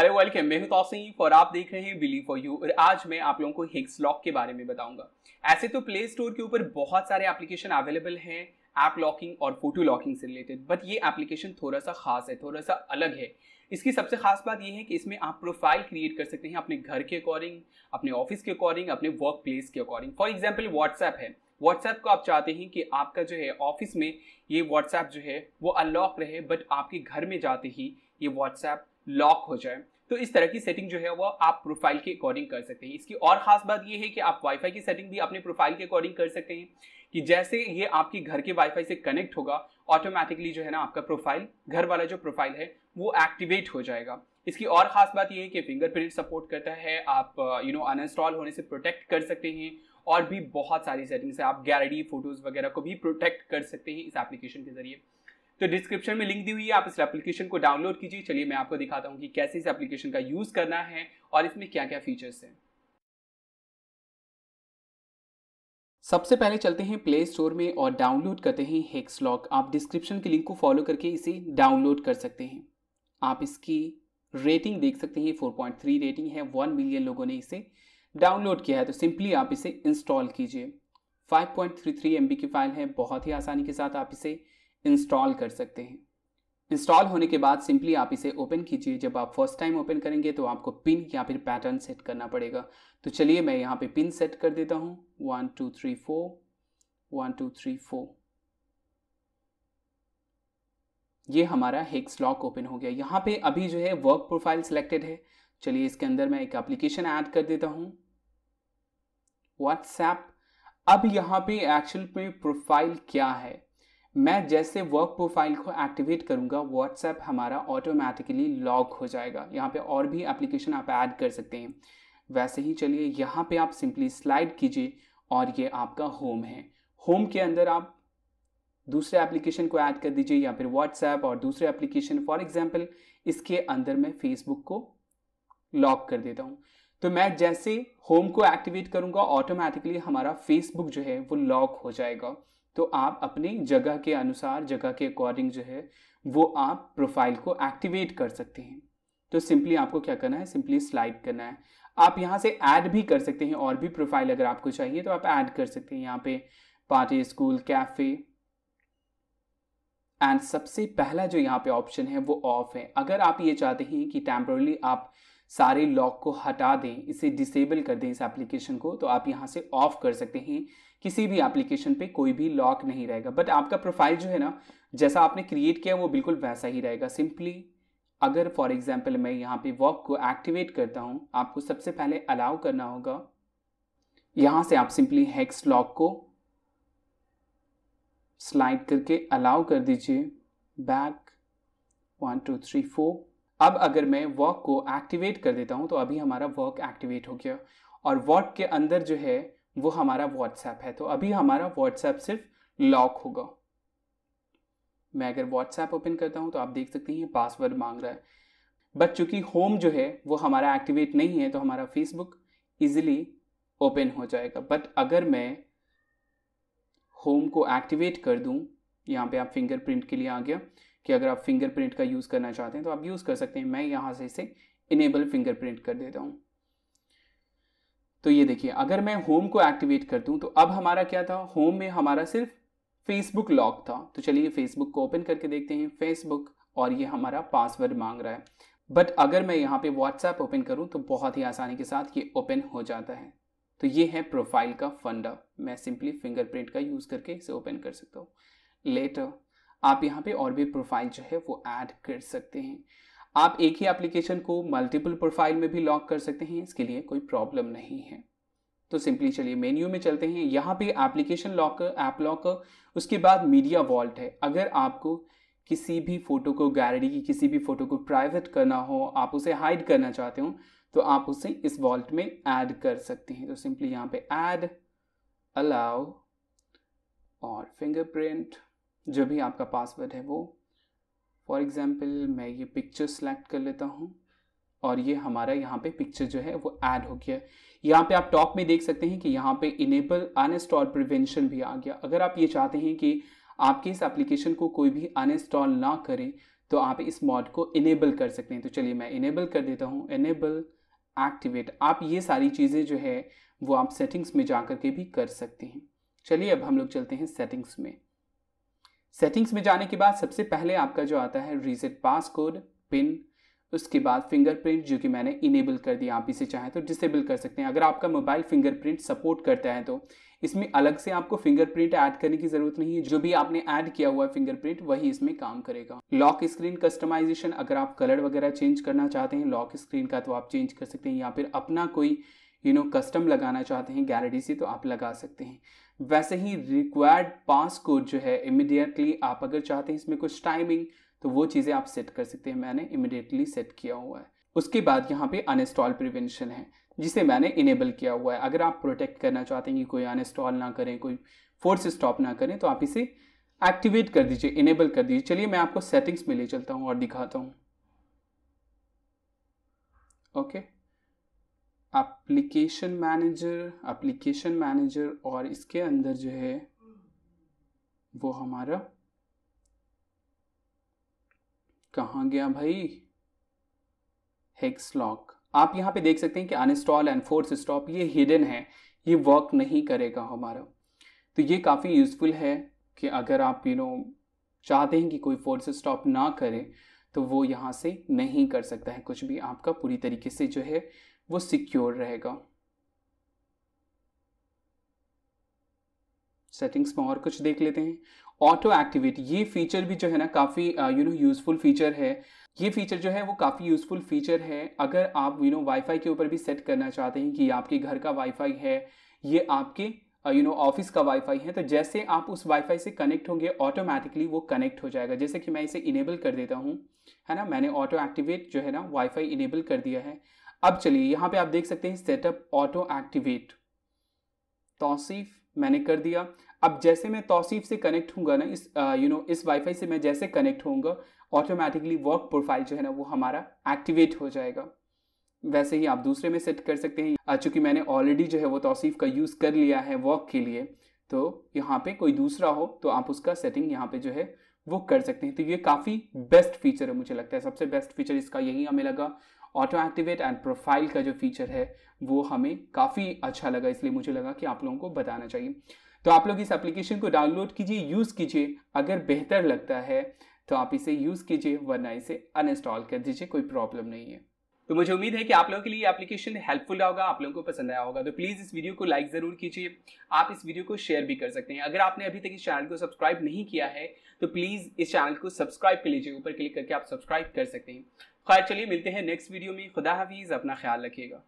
Hello welcome मैं हूं तौसीफ और आप देख रहे हैं बिलीव फॉर यू और आज मैं आप लोगों को हिग्स लॉक के बारे में बताऊंगा ऐसे तो प्ले स्टोर के ऊपर बहुत सारे एप्लीकेशन अवेलेबल हैं ऐप लॉकिंग और फोटो लॉकिंग से रिलेटेड बट ये एप्लीकेशन थोड़ा सा खास है थोड़ा सा अलग है इसकी सबसे खास बात यह है कि इसमें आप प्रोफाइल क्रिएट कर सकते हैं अपने घर के अकॉर्डिंग अपने ऑफिस के अकॉर्डिंग अपने वर्क प्लेस के अकॉर्डिंग फॉर एग्जाम्पल व्हाट्सएप है व्हाट्सएप को आप चाहते हैं कि आपका जो है ऑफिस में ये व्हाट्सएप जो है वो अनलॉक रहे बट आपके घर में जाते ही ये व्हाट्सएप लॉक हो जाए तो इस तरह की सेटिंग जो है वो आप प्रोफाइल के अकॉर्डिंग कर सकते हैं इसकी और खास बात ये है कि आप वाईफाई की सेटिंग भी अपने प्रोफाइल के अकॉर्डिंग कर सकते हैं कि जैसे ये आपके घर के वाईफाई से कनेक्ट होगा ऑटोमेटिकली जो है ना आपका प्रोफाइल घर वाला जो प्रोफाइल है वो एक्टिवेट हो जाएगा इसकी और खास बात यह है कि फिंगरप्रिंट सपोर्ट करता है आप यू नो अनइंस्टॉल होने से प्रोटेक्ट कर सकते हैं और भी बहुत सारी सेटिंग्स है आप गैलरी फोटोज़ वगैरह को भी प्रोटेक्ट कर सकते हैं इस एप्लीकेशन के ज़रिए तो डिस्क्रिप्शन में लिंक दी हुई है आप इस एप्लीकेशन को डाउनलोड कीजिए चलिए मैं आपको दिखाता हूँ कि कैसे इस एप्लीकेशन का यूज़ करना है और इसमें क्या क्या फीचर्स हैं सबसे पहले चलते हैं प्ले स्टोर में और डाउनलोड करते हैं हेक्स लॉक आप डिस्क्रिप्शन के लिंक को फॉलो करके इसे डाउनलोड कर सकते हैं आप इसकी रेटिंग देख सकते हैं 4.3 रेटिंग है 1 मिलियन लोगों ने इसे डाउनलोड किया है तो सिंपली आप इसे इंस्टॉल कीजिए 5.33 एमबी की फाइल है बहुत ही आसानी के साथ आप इसे इंस्टॉल कर सकते हैं इंस्टॉल होने के बाद सिंपली आप इसे ओपन कीजिए जब आप फर्स्ट टाइम ओपन करेंगे तो आपको पिन या फिर पैटर्न सेट करना पड़ेगा तो चलिए मैं यहाँ पे पिन सेट कर देता हूँ one two three four one two three four ये हमारा हेक्स लॉक ओपन हो गया यहाँ पे अभी जो है वर्क प्रोफाइल सिलेक्टेड है चलिए इसके अंदर मैं एक एप्लीकेशन ऐड कर देता हूँ व्हाट्सएप अब यहाँ पे एक्चुअल में प्रोफाइल क्या है मैं जैसे वर्क प्रोफाइल को एक्टिवेट करूंगा व्हाट्सएप हमारा ऑटोमेटिकली लॉक हो जाएगा यहाँ पे और भी एप्लीकेशन आप ऐड कर सकते हैं वैसे ही चलिए यहाँ पे आप सिंपली स्लाइड कीजिए और ये आपका होम है होम के अंदर आप दूसरे एप्लीकेशन को ऐड कर दीजिए या फिर व्हाट्सएप और दूसरे एप्लीकेशन फॉर एग्जाम्पल इसके अंदर मैं फेसबुक को लॉक कर देता हूँ तो मैं जैसे होम को एक्टिवेट करूंगा ऑटोमेटिकली हमारा फेसबुक जो है वो लॉक हो जाएगा तो आप अपनी जगह के अनुसार जगह के अकॉर्डिंग जो है वो आप प्रोफाइल को एक्टिवेट कर सकते हैं तो सिंपली आपको क्या करना है सिंपली स्लाइड करना है आप यहाँ से ऐड भी कर सकते हैं और भी प्रोफाइल अगर आपको चाहिए तो आप ऐड कर सकते हैं यहाँ पे पार्टी स्कूल कैफ़े एंड सबसे पहला जो यहाँ पे ऑप्शन है वो ऑफ है अगर आप ये चाहते हैं कि टेम्परली आप सारे लॉक को हटा दें इसे डिसेबल कर दें इस एप्लीकेशन को तो आप यहाँ से ऑफ कर सकते हैं किसी भी एप्लीकेशन पे कोई भी लॉक नहीं रहेगा बट आपका प्रोफाइल जो है ना जैसा आपने क्रिएट किया वो बिल्कुल वैसा ही रहेगा सिंपली अगर फॉर एग्जाम्पल मैं यहाँ पे वॉक को एक्टिवेट करता हूँ आपको सबसे पहले अलाउ करना होगा यहां से आप सिंपली हैक्स लॉक को स्लाइड करके अलाउ कर दीजिए back one two three four अब अगर मैं वॉक को एक्टिवेट कर देता हूँ तो अभी हमारा वॉक एक्टिवेट हो गया और वॉक के अंदर जो है वो हमारा व्हाट्सएप है तो अभी हमारा व्हाट्सएप सिर्फ लॉक होगा मैं अगर व्हाट्सएप ओपन करता हूँ तो आप देख सकते हैं पासवर्ड मांग रहा है बट चूंकि होम जो है वो हमारा एक्टिवेट नहीं है तो हमारा फेसबुक इजिली ओपन हो जाएगा बट अगर मैं होम को एक्टिवेट कर दूँ यहाँ पे आप फिंगरप्रिंट के लिए आ गया कि अगर आप फिंगरप्रिंट का यूज़ करना चाहते हैं तो आप यूज़ कर सकते हैं मैं यहाँ से इसे इनेबल फिंगरप्रिंट कर देता हूँ तो ये देखिए अगर मैं होम को एक्टिवेट कर दूँ तो अब हमारा क्या था होम में हमारा सिर्फ फेसबुक लॉक था तो चलिए फेसबुक को ओपन करके देखते हैं फेसबुक और ये हमारा पासवर्ड मांग रहा है बट अगर मैं यहाँ पे व्हाट्सएप ओपन करूँ तो बहुत ही आसानी के साथ ये ओपन हो जाता है तो ये है प्रोफाइल का फंडा मैं सिंपली फिंगरप्रिंट का यूज़ करके इसे ओपन कर सकता हूँ लेटर आप यहाँ पे और भी प्रोफाइल जो है वो ऐड कर सकते हैं आप एक ही एप्लीकेशन को मल्टीपल प्रोफाइल में भी लॉक कर सकते हैं इसके लिए कोई प्रॉब्लम नहीं है तो सिंपली चलिए मेन्यू में चलते हैं यहाँ पे एप्लीकेशन लॉकर ऐप लॉकर उसके बाद मीडिया वॉल्ट है अगर आपको किसी भी फोटो को गैलरी की किसी भी फोटो को प्राइवेट करना हो आप उसे हाइड करना चाहते हो तो आप उसे इस वॉल्ट में ऐड कर सकते हैं तो सिंपली यहाँ पे ऐड अलाउ और फिंगरप्रिंट जो भी आपका पासवर्ड है वो फॉर एग्ज़ाम्पल मैं ये पिक्चर सेलेक्ट कर लेता हूँ और ये हमारा यहाँ पे पिक्चर जो है वो ऐड हो गया यहाँ पे आप टॉप में देख सकते हैं कि यहाँ पे इनेबल अनइंस्टॉल प्रिवेंशन भी आ गया अगर आप ये चाहते हैं कि आपके इस एप्लीकेशन को कोई भी अनइंस्टॉल ना करें तो आप इस मॉड को इनेबल कर सकते हैं तो चलिए मैं इनेबल कर देता हूँ इनेबल एक्टिवेट आप ये सारी चीज़ें जो है वो आप सेटिंग्स में जा कर के भी कर सकते हैं चलिए अब हम लोग चलते हैं सेटिंग्स में सेटिंग्स में जाने के बाद सबसे पहले आपका जो आता है रीसेट पास कोड पिन उसके बाद फिंगरप्रिंट जो कि मैंने इनेबल कर दिया आप इसे चाहें तो डिसेबल कर सकते हैं अगर आपका मोबाइल फिंगरप्रिंट सपोर्ट करता है तो इसमें अलग से आपको फिंगरप्रिंट ऐड करने की जरूरत नहीं है जो भी आपने ऐड किया हुआ है फिंगरप्रिंट वही इसमें काम करेगा लॉक स्क्रीन कस्टमाइजेशन अगर आप कलर वगैरह चेंज करना चाहते हैं लॉक स्क्रीन का तो आप चेंज कर सकते हैं या फिर अपना कोई यू नो कस्टम लगाना चाहते हैं गैलरी से तो आप लगा सकते हैं वैसे ही रिक्वायर्ड पास कोड जो है इमिडिएटली आप अगर चाहते हैं इसमें कुछ टाइमिंग तो वो चीज़ें आप सेट कर सकते हैं मैंने इमिडिएटली सेट किया हुआ है उसके बाद यहाँ पे अनइंस्टॉल प्रिवेंशन है जिसे मैंने इनेबल किया हुआ है अगर आप प्रोटेक्ट करना चाहते हैं कि कोई अनइंस्टॉल ना करें कोई फोर्स स्टॉप ना करें तो आप इसे एक्टिवेट कर दीजिए इनेबल कर दीजिए चलिए मैं आपको सेटिंग्स में ले चलता हूँ और दिखाता हूँ okay okay. Application manager application manager और इसके अंदर जो है वो हमारा कहाँ गया भाई हेक्स लॉक आप यहाँ पे देख सकते हैं कि अनस्टॉल एंड फोर्स स्टॉप ये हिडन है ये वर्क नहीं करेगा हमारा तो ये काफ़ी यूजफुल है कि अगर आप यू नो चाहते हैं कि कोई फोर्स स्टॉप ना करे तो वो यहाँ से नहीं कर सकता है कुछ भी आपका पूरी तरीके से जो है वो सिक्योर रहेगा सेटिंग्स में और कुछ देख लेते हैं ऑटो एक्टिवेट ये फीचर भी जो है ना काफ़ी यू नो यूज़फुल फीचर है ये फीचर जो है वो काफ़ी यूज़फुल फीचर है अगर आप यू नो वाईफाई के ऊपर भी सेट करना चाहते हैं कि आपके घर का वाईफाई है ये आपके यू नो ऑफिस का वाईफाई है तो जैसे आप उस वाईफाई से कनेक्ट होंगे ऑटोमेटिकली वो कनेक्ट हो जाएगा जैसे कि मैं इसे इनेबल कर देता हूँ है ना मैंने ऑटो एक्टिवेट जो है ना वाईफाई इनेबल कर दिया है अब चलिए यहाँ पे आप देख सकते हैं सेटअप ऑटो एक्टिवेट तोसीफ मैंने कर दिया अब जैसे मैं तोसीफ से कनेक्ट हूँ ना इस यू नो इस वाईफाई से मैं जैसे कनेक्ट होऊंगा ऑटोमेटिकली वर्क प्रोफाइल जो है ना वो हमारा एक्टिवेट हो जाएगा वैसे ही आप दूसरे में सेट कर सकते हैं चूंकि मैंने ऑलरेडी जो है वो तोसीफ़ का यूज़ कर लिया है वर्क के लिए तो यहाँ पे कोई दूसरा हो तो आप उसका सेटिंग यहाँ पे जो है वो कर सकते हैं तो ये काफ़ी बेस्ट फीचर है मुझे लगता है सबसे बेस्ट फीचर इसका यही हमें लगा ऑटो एक्टिवेट एंड प्रोफाइल का जो फीचर है वो हमें काफ़ी अच्छा लगा इसलिए मुझे लगा कि आप लोगों को बताना चाहिए तो आप लोग इस एप्लीकेशन को डाउनलोड कीजिए यूज़ कीजिए अगर बेहतर लगता है तो आप इसे यूज़ कीजिए वरना इसे अनइंस्टॉल कर दीजिए कोई प्रॉब्लम नहीं है तो मुझे उम्मीद है कि आप लोगों के लिए एप्लीकेशन हेल्पफुल होगा आप लोगों को पसंद आया होगा तो प्लीज़ इस वीडियो को लाइक ज़रूर कीजिए आप इस वीडियो को शेयर भी कर सकते हैं अगर आपने अभी तक इस चैनल को सब्सक्राइब नहीं किया है तो प्लीज़ इस चैनल को सब्सक्राइब कर लीजिए ऊपर क्लिक करके आप सब्सक्राइब कर सकते हैं खैर चलिए मिलते हैं नेक्स्ट वीडियो में खुदा हाफिज़ अपना ख्याल रखिएगा